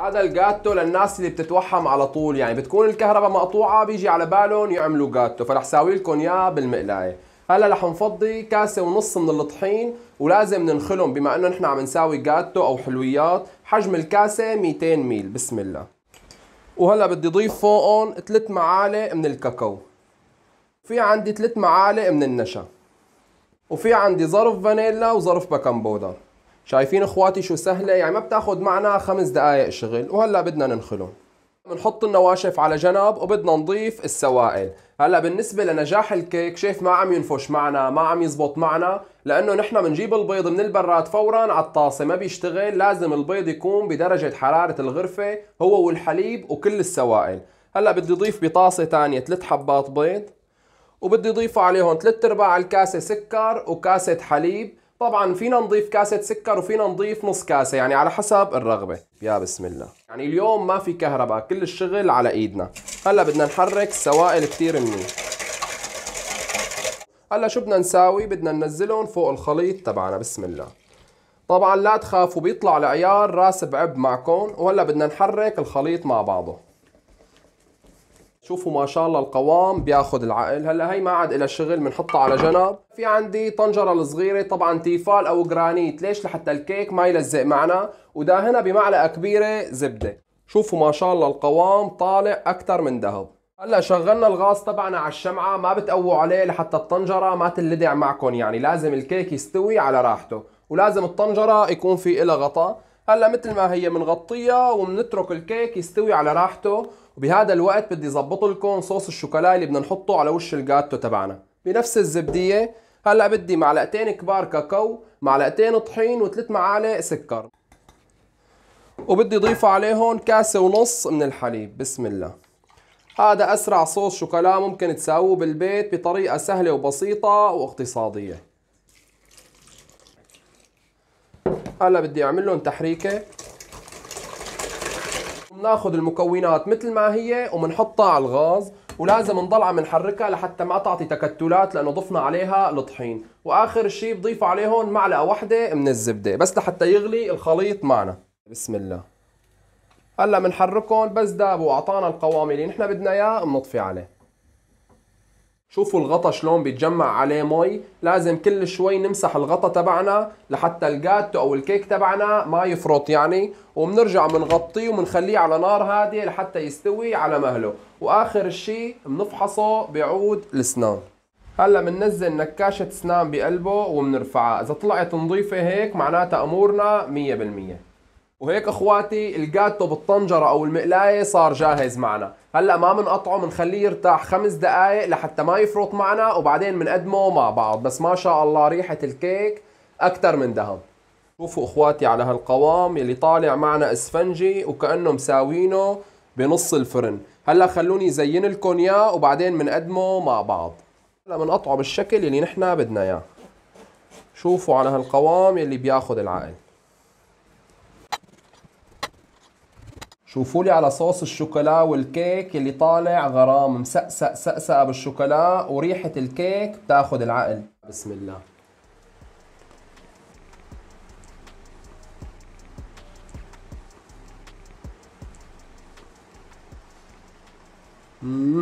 هذا الجاتو للناس اللي بتتوهم على طول يعني بتكون الكهرباء مقطوعه بيجي على بالهم يعملوا جاتو فرح ساوي لكم اياه بالمقلايه هلا رح نفضي كاسه ونص من الطحين ولازم ننخلهم بما انه نحن عم نساوي جاتو او حلويات حجم الكاسه 200 ميل بسم الله وهلا بدي اضيف فوقهم 3 معالق من الكاكاو في عندي 3 معالق من النشا وفي عندي ظرف فانيلا وظرف بودر شايفين اخواتي شو سهلة يعني ما بتاخد معنا خمس دقايق شغل وهلا بدنا ننخله بنحط النواشف على جنب وبدنا نضيف السوائل هلا بالنسبة لنجاح الكيك شايف ما عم ينفش معنا ما عم يزبط معنا لأنه نحن بنجيب البيض من البراد فورا على الطاسة ما بيشتغل لازم البيض يكون بدرجة حرارة الغرفة هو والحليب وكل السوائل هلا بدي اضيف بطاسة تانية ثلاث حبات بيض وبدي اضيف عليهم ثلاث ارباع الكاسة سكر وكاسة حليب طبعا فينا نضيف كاسة سكر وفينا نضيف نص كاسة يعني على حسب الرغبة يا بسم الله يعني اليوم ما في كهرباء كل الشغل على ايدنا هلا بدنا نحرك السوائل كتير منيح هلا شو بدنا نساوي بدنا ننزلهم فوق الخليط تبعنا بسم الله طبعا لا تخافوا بيطلع العيار راس بعب معكم وهلا بدنا نحرك الخليط مع بعضه شوفوا ما شاء الله القوام بياخذ العقل هلا هي ما عاد لها شغل بنحطها على جنب في عندي طنجره الصغيره طبعا تيفال او جرانيت ليش لحتى الكيك ما يلزق معنا وداهنها بمعلقه كبيره زبده شوفوا ما شاء الله القوام طالع اكثر من ذهب هلا شغلنا الغاز تبعنا على الشمعه ما بتقووا عليه لحتى الطنجره ما تنلدع معكم يعني لازم الكيك يستوي على راحته ولازم الطنجره يكون في إلها غطاء هلا مثل ما هي بنغطيها وبنترك الكيك يستوي على راحته وبهذا الوقت بدي ظبط لكم صوص الشوكولا اللي بدنا نحطه على وش الجاتو تبعنا بنفس الزبديه هلا بدي معلقتين كبار كاكاو معلقتين طحين وثلاث معالق سكر وبدي اضيف عليهم كاسه ونص من الحليب بسم الله هذا اسرع صوص شوكولا ممكن تساووه بالبيت بطريقه سهله وبسيطه واقتصاديه هلا بدي اعمل لهم تحريكه بناخذ المكونات مثل ما هي وبنحطها على الغاز ولازم نضل عم نحركها لحتى ما تعطي تكتلات لانه ضفنا عليها الطحين واخر شيء بضيف عليهم معلقه واحده من الزبده بس لحتى يغلي الخليط معنا بسم الله هلا بنحركهم بس دابوا اعطانا القوام اللي نحن بدنا اياه بنطفي عليه شوفوا الغطا شلون بيتجمع عليه مي لازم كل شوي نمسح الغطا تبعنا لحتى الجاتو او الكيك تبعنا ما يفرط يعني وبنرجع بنغطيه وبنخليه على نار هاديه لحتى يستوي على مهله واخر شيء بنفحصه بعود الاسنان هلا بننزل نكاشه سنان بقلبه وبنرفعها اذا طلعت نظيفه هيك معناتها امورنا 100% وهيك اخواتي الجاتو بالطنجره او المقلايه صار جاهز معنا هلا ما بنقطعه بنخليه يرتاح خمس دقائق لحتى ما يفرط معنا وبعدين بنقدمه مع بعض بس ما شاء الله ريحه الكيك اكثر من دهم شوفوا اخواتي على هالقوام يلي طالع معنا اسفنجي وكانه مساوينه بنص الفرن هلا خلوني زين لكم اياه وبعدين بنقدمه مع بعض هلا بنقطعه بالشكل يلي نحن بدنا اياه شوفوا على هالقوام يلي بياخذ العقل شوفوا لي على صوص الشوكولا والكيك اللي طالع غرام مسقسق سقسقه بالشوكولا وريحه الكيك بتاخد العقل بسم الله مم.